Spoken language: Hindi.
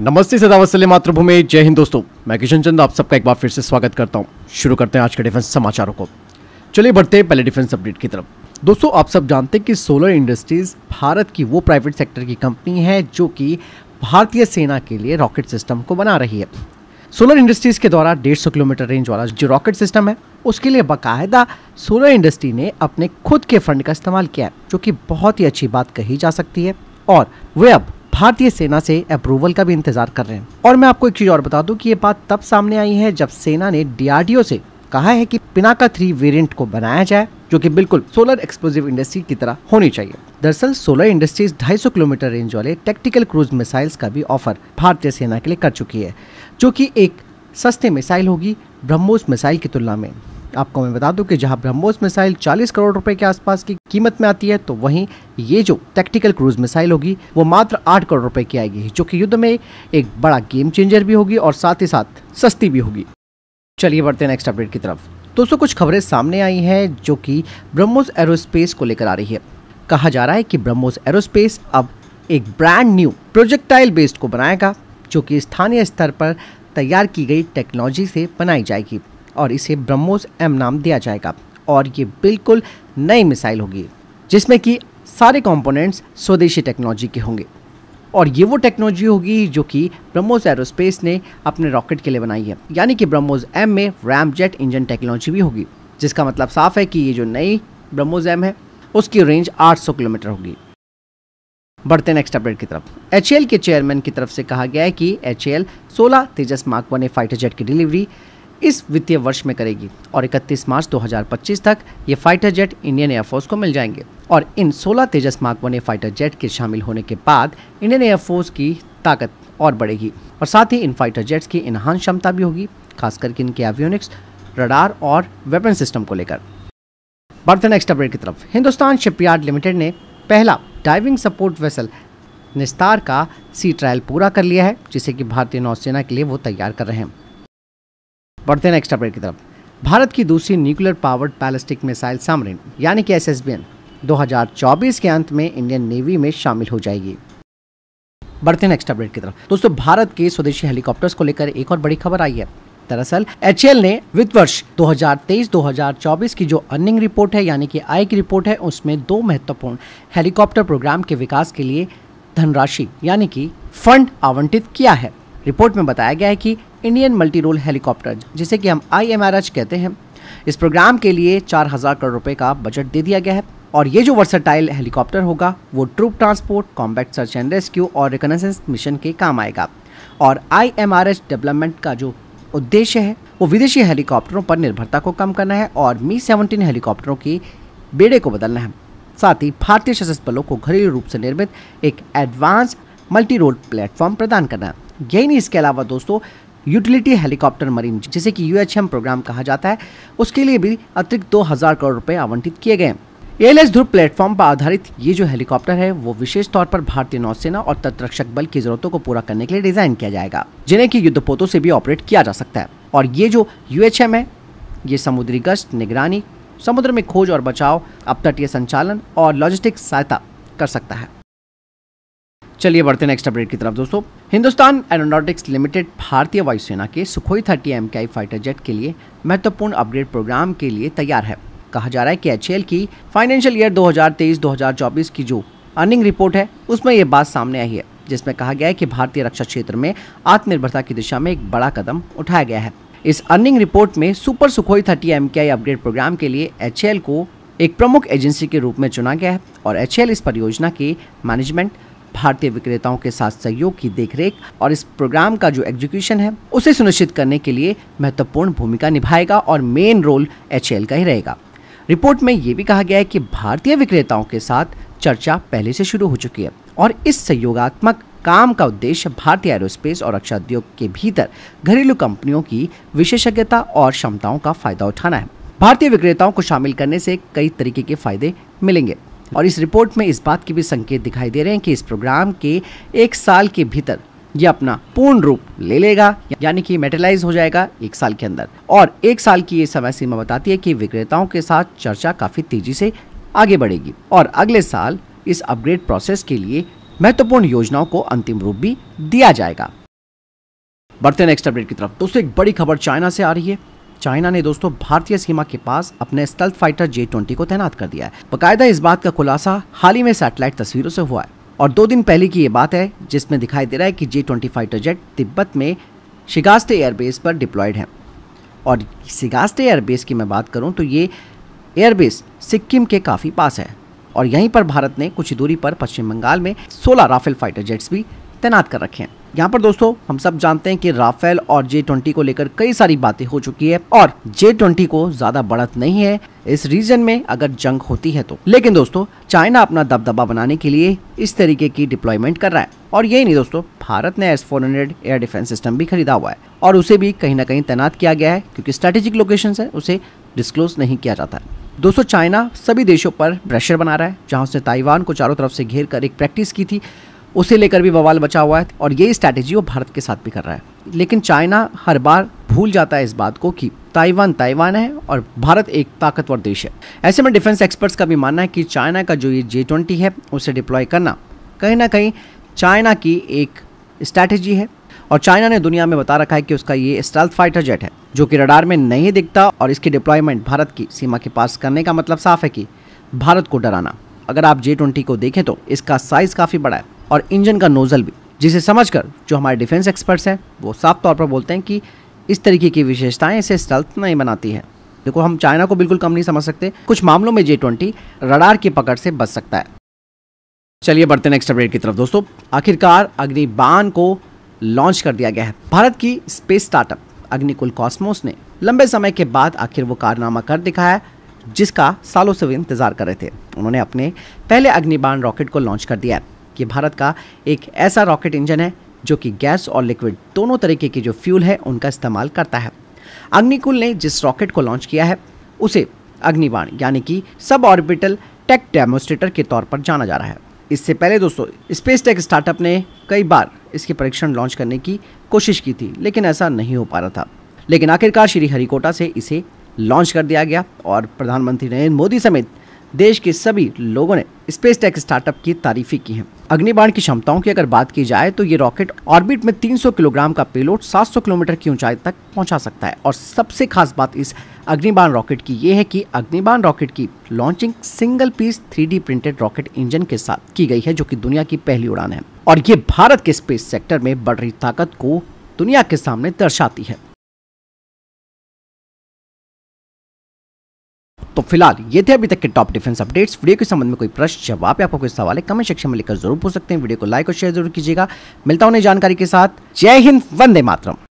नमस्ते सदावत मातृभूमि जय हिंद दोस्तों मैं किशन चंद आप सबका एक बार फिर से स्वागत करता हूं शुरू करते हैं आज के डिफेंस समाचारों को चलिए बढ़ते हैं पहले डिफेंस अपडेट की तरफ दोस्तों आप सब जानते हैं कि सोलर इंडस्ट्रीज भारत की वो प्राइवेट सेक्टर की कंपनी है जो कि भारतीय सेना के लिए रॉकेट सिस्टम को बना रही है सोलर इंडस्ट्रीज़ के द्वारा डेढ़ किलोमीटर रेंज वाला जो रॉकेट सिस्टम है उसके लिए बाकायदा सोलर इंडस्ट्री ने अपने खुद के फंड का इस्तेमाल किया है जो कि बहुत ही अच्छी बात कही जा सकती है और वे अब भारतीय सेना से अप्रूवल का भी इंतजार कर रहे हैं और मैं आपको एक चीज और बता दूं कि ये बात तब सामने आई है जब सेना ने डीआरडीओ से कहा है कि पिनाका थ्री वेरिएंट को बनाया जाए जो कि बिल्कुल सोलर एक्सप्लोजिव इंडस्ट्री की तरह होनी चाहिए दरअसल सोलर इंडस्ट्रीज 250 किलोमीटर रेंज वाले टेक्टिकल क्रूज मिसाइल्स का भी ऑफर भारतीय सेना के लिए कर चुकी है जो कि एक सस्ते मिसाइल होगी ब्रह्मोस मिसाइल की तुलना में आपको मैं बता दूं कि जहां ब्रह्मोस मिसाइल 40 करोड़ रुपए के आसपास की कीमत में आती है तो वहीं ये जो टैक्टिकल क्रूज मिसाइल होगी वो मात्र 8 करोड़ रुपए की आएगी जो कि युद्ध में एक बड़ा गेम चेंजर भी होगी और साथ ही साथ सस्ती भी होगी चलिए बढ़ते हैं नेक्स्ट अपडेट की तरफ दोस्तों कुछ खबरें सामने आई हैं जो कि ब्रह्मोस एरोस्पेस को लेकर आ रही है कहा जा रहा है कि ब्रह्मोस एरोस्पेस अब एक ब्रांड न्यू प्रोजेक्टाइल बेस्ड को बनाएगा जो कि स्थानीय स्तर पर तैयार की गई टेक्नोलॉजी से बनाई जाएगी और इसे ब्रह्मोस एम नाम दिया जाएगा और ये बिल्कुल नई मिसाइल होगी जिसमें कि सारे कंपोनेंट्स स्वदेशी टेक्नोलॉजी के होंगे और ये वो टेक्नोलॉजी होगी जो कि ब्रह्मोस एरोस्पेस ने अपने रॉकेट के लिए बनाई है यानी कि ब्रह्मोस एम में रैम जेट इंजन टेक्नोलॉजी भी होगी जिसका मतलब साफ है कि ये जो नई ब्रह्मोस एम है उसकी रेंज 800 किलोमीटर होगी बढ़ते नेक्स्ट अपडेट की तरफ एच के चेयरमैन की तरफ से कहा गया है कि H L Tejas mark one A fighter jet की डिलीवरी इस वित्तीय वर्ष में करेगी और 31 मार्च 2025 तक ये फाइटर जेट इंडियन एयरफोर्स को मिल जाएंगे और इन 16 तेजस मार्क बने फाइटर जेट के शामिल होने के बाद इंडियन एयरफोर्स की ताकत और बढ़ेगी और साथ ही इन फाइटर जेट्स की इनहान क्षमता भी होगी खास करके इनके एवियोनिक्स रडार और वेपन सिस्टम को लेकर बढ़ते नेक्स्ट अपडेट की तरफ हिंदुस्तान शिपयार्ड लिमिटेड ने पहला डाइविंग सपोर्ट वेसल निस्तार का सी ट्रायल पूरा कर लिया है जिसे कि भारतीय नौसेना के लिए वो तैयार कर रहे हैं बढ़ते हैं नेक्स्ट अपडेट की तरफ भारत की दूसरी nuclear powered ballistic missile submarine यानी कि एस एस के अंत में इंडियन नेवी में शामिल हो जाएगी बढ़ते नेक्स्ट अपडेट की तरफ दोस्तों भारत के स्वदेशी हेलीकॉप्टर्स को लेकर एक और बड़ी खबर आई है दरअसल एच ने वित्त वर्ष 2023-2024 की जो अर्निंग रिपोर्ट है यानी कि आय की रिपोर्ट है उसमें दो महत्वपूर्ण हेलीकॉप्टर प्रोग्राम के विकास के लिए धनराशि यानी कि फंड आवंटित किया है रिपोर्ट में बताया गया है कि इंडियन मल्टी रोल हेलीकॉप्टर जिसे कि हम आई कहते हैं इस प्रोग्राम के लिए चार हज़ार करोड़ रुपये का बजट दे दिया गया है और ये जो वर्सटाइल हेलीकॉप्टर होगा वो troop transport combat search and rescue और रिकनेसेंस मिशन के काम आएगा और आई डेवलपमेंट का जो उद्देश्य है वो विदेशी हेलीकॉप्टरों पर निर्भरता को कम करना है और मी सेवनटीन हेलीकॉप्टरों की बेड़े को बदलना है साथ ही भारतीय सशस्त्र बलों को घरेलू रूप से निर्मित एक एडवांस मल्टी रोल प्लेटफॉर्म प्रदान करना यही नहीं इसके अलावा दोस्तों यूटिलिटी हेलीकॉप्टर मरीन जिसे कि यूएचएम प्रोग्राम कहा जाता है उसके लिए भी अतिरिक्त दो हज़ार करोड़ रुपये आवंटित किए गए एस ध्रुव प्लेटफॉर्म पर आधारित ये जो हेलीकॉप्टर है वो विशेष तौर पर भारतीय नौसेना और तटरक्षक बल की जरूरतों को पूरा करने के लिए डिजाइन किया जाएगा जिन्हें कि युद्धपोतों से भी ऑपरेट किया जा सकता है और ये जो यूएचएम है ये समुद्री गश्त निगरानी समुद्र में खोज और बचाव अपतटीय संचालन और लॉजिस्टिक सहायता कर सकता है चलिए बढ़ते हैं नेक्स्ट अपडेट की तरफ दोस्तों हिंदुस्तान एरोनॉटिक्स लिमिटेड भारतीय वायुसेना के Sukhoi thirty M fighter jet के लिए महत्वपूर्ण अपग्रेड प्रोग्राम के लिए तैयार है कहा जा रहा है कि एच की फाइनेंशियल ईयर 2023-2024 की जो अर्निंग रिपोर्ट है उसमें ये बात सामने आई है जिसमें कहा गया है कि भारतीय रक्षा क्षेत्र में आत्मनिर्भरता की दिशा में एक बड़ा कदम उठाया गया है इस अर्निंग रिपोर्ट में super Sukhoi thirty M upgrade programme के लिए एच को एक प्रमुख एजेंसी के रूप में चुना गया है और एच इस परियोजना के मैनेजमेंट भारतीय विक्रेताओं के साथ सहयोग की देखरेख और इस प्रोग्राम का जो एग्जीक्यूशन है उसे सुनिश्चित करने के लिए महत्वपूर्ण भूमिका निभाएगा और मेन रोल एच का ही रहेगा रिपोर्ट में ये भी कहा गया है कि भारतीय विक्रेताओं के साथ चर्चा पहले से शुरू हो चुकी है और इस सहयोगात्मक काम का उद्देश्य भारतीय एरोस्पेस और रक्षा उद्योग के भीतर घरेलू कंपनियों की विशेषज्ञता और क्षमताओं का फायदा उठाना है भारतीय विक्रेताओं को शामिल करने से कई तरीके के फायदे मिलेंगे और इस रिपोर्ट में इस बात के भी संकेत दिखाई दे रहे हैं कि इस प्रोग्राम के एक साल के भीतर ये अपना पूर्ण रूप ले लेगा यानी कि मेटेलाइज हो जाएगा एक साल के अंदर और एक साल की ये समय सीमा बताती है कि विक्रेताओं के साथ चर्चा काफ़ी तेजी से आगे बढ़ेगी और अगले साल इस अपग्रेड प्रोसेस के लिए महत्वपूर्ण योजनाओं को अंतिम रूप भी दिया जाएगा बढ़ते नेक्स्ट अपडेट की तरफ दोस्तों एक बड़ी खबर चाइना से आ रही है चाइना ने दोस्तों भारतीय सीमा के पास अपने स्टल्थ फाइटर जे को तैनात कर दिया है बकायदा इस बात का खुलासा हाल ही में सैटेलाइट तस्वीरों से हुआ है और दो दिन पहले की ये बात है जिसमें दिखाई दे रहा है कि J twenty fighter jet Tibet में शिगास्ते एयरबेस पर डिप्लॉयड है और शिगास्ते एयरबेस की मैं बात करूँ तो ये एयरबेस सिक्किम के काफ़ी पास है और यहीं पर भारत ने कुछ दूरी पर पश्चिम बंगाल में 16 राफेल फाइटर जेट्स भी तैनात कर रखे हैं यहाँ पर दोस्तों हम सब जानते हैं कि राफेल और जे ट्वेंटी को लेकर कई सारी बातें हो चुकी है और जे ट्वेंटी को ज्यादा बढ़त नहीं है इस रीजन में अगर जंग होती है तो लेकिन दोस्तों चाइना अपना दबदबा बनाने के लिए इस तरीके की डिप्लॉयमेंट कर रहा है और यही नहीं दोस्तों भारत ने S four hundred air defence system भी खरीदा हुआ है और उसे भी कहीं ना कहीं तैनात किया गया है क्योंकि स्ट्रेटेजिक लोकेशन है उसे डिस्क्लोज नहीं किया जाता है दोस्तों चाइना सभी देशों पर प्रेशर बना रहा है जहां उसने ताइवान को चारों तरफ से घेर कर एक प्रैक्टिस की थी उसे लेकर भी बवाल बचा हुआ है और यही स्ट्रैटेजी वो भारत के साथ भी कर रहा है लेकिन चाइना हर बार भूल जाता है इस बात को कि ताइवान ताइवान है और भारत एक ताकतवर देश है ऐसे में डिफेंस एक्सपर्ट्स का भी मानना है कि चाइना का जो ये जे ट्वेंटी है उसे डिप्लॉय करना कहीं ना कहीं चाइना की एक स्ट्रैटेजी है और चाइना ने दुनिया में बता रखा है कि उसका ये स्टेल्थ फाइटर जेट है जो कि रडार में नहीं दिखता और इसकी डिप्लॉयमेंट भारत की सीमा के पास करने का मतलब साफ है कि भारत को डराना अगर आप जे ट्वेंटी को देखें तो इसका साइज काफ़ी बड़ा है और इंजन का नोज़ल भी जिसे समझकर जो हमारे डिफेंस एक्सपर्ट्स हैं वो साफ तौर पर बोलते हैं कि इस तरीके की विशेषताएं इसे स्टल्थ नहीं बनाती है देखो हम चाइना को बिल्कुल कम नहीं समझ सकते कुछ मामलों में जे ट्वेंटी रडार की पकड़ से बच सकता है चलिए बढ़ते नेक्स्ट अपडेट की तरफ दोस्तों आखिरकार अग्निबान को लॉन्च कर दिया गया है भारत की स्पेस स्टार्टअप अग्निकुल कॉस्मोस ने लंबे समय के बाद आखिर वो कारनामा कर दिखाया जिसका सालों से वे इंतज़ार कर रहे थे उन्होंने अपने पहले अग्निबाण रॉकेट को लॉन्च कर दिया ये भारत का एक ऐसा रॉकेट इंजन है जो कि गैस और लिक्विड दोनों तरीके की जो फ्यूल है उनका इस्तेमाल करता है अग्निकुल ने जिस रॉकेट को लॉन्च किया है उसे अग्निबाण यानी कि सब ऑर्बिटल टेक डेमोस्ट्रेटर के तौर पर जाना जा रहा है इससे पहले दोस्तों स्पेस टेक स्टार्टअप ने कई बार इसके परीक्षण लॉन्च करने की कोशिश की थी लेकिन ऐसा नहीं हो पा रहा था लेकिन आखिरकार श्री हरिकोटा से इसे लॉन्च कर दिया गया और प्रधानमंत्री नरेंद्र मोदी समेत देश के सभी लोगों ने स्पेस टेक स्टार्टअप की तारीफें की हैं अग्निबाण की क्षमताओं की अगर बात की जाए तो ये रॉकेट ऑर्बिट में 300 किलोग्राम का पेलोड 700 किलोमीटर की ऊंचाई तक पहुंचा सकता है और सबसे खास बात इस अग्निबाण रॉकेट की ये है कि अग्निबाण रॉकेट की launching single piece three printed rocket engine के साथ की गई है जो की दुनिया की पहली उड़ान है और ये भारत के स्पेस सेक्टर में बढ़ रही ताकत को दुनिया के सामने दर्शाती है तो फिलहाल ये थे अभी तक के टॉप डिफेंस अपडेट्स वीडियो के संबंध में कोई प्रश्न जवाब या आपको कोई सवाल है कमेंट सेक्शन में लिखकर जरूर पूछ सकते हैं वीडियो को लाइक और शेयर जरूर कीजिएगा मिलता हूं जानकारी के साथ जय हिंद वंदे मातरम